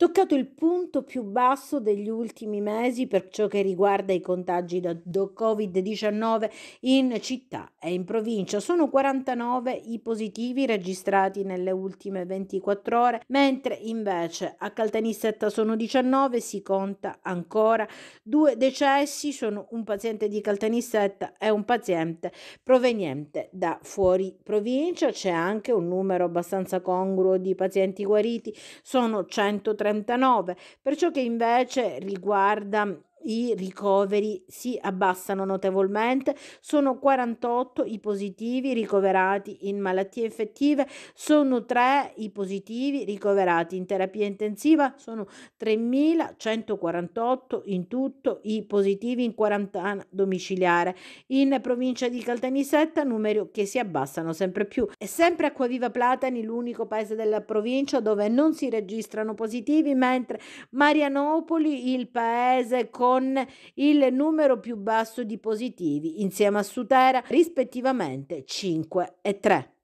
toccato il punto più basso degli ultimi mesi per ciò che riguarda i contagi da Covid-19 in città e in provincia. Sono 49 i positivi registrati nelle ultime 24 ore, mentre invece a Caltanissetta sono 19, si conta ancora due decessi, sono un paziente di Caltanissetta e un paziente proveniente da fuori provincia. C'è anche un numero abbastanza congruo di pazienti guariti, sono 130 39. Per ciò che invece riguarda i ricoveri si abbassano notevolmente, sono 48 i positivi ricoverati in malattie infettive, sono 3 i positivi ricoverati in terapia intensiva, sono 3.148 in tutto i positivi in quarantena domiciliare. In provincia di Caltanissetta numeri che si abbassano sempre più. È sempre Acquaviva Platani l'unico paese della provincia dove non si registrano positivi, mentre Marianopoli, il paese con con il numero più basso di positivi, insieme a Sutera rispettivamente 5 e 3.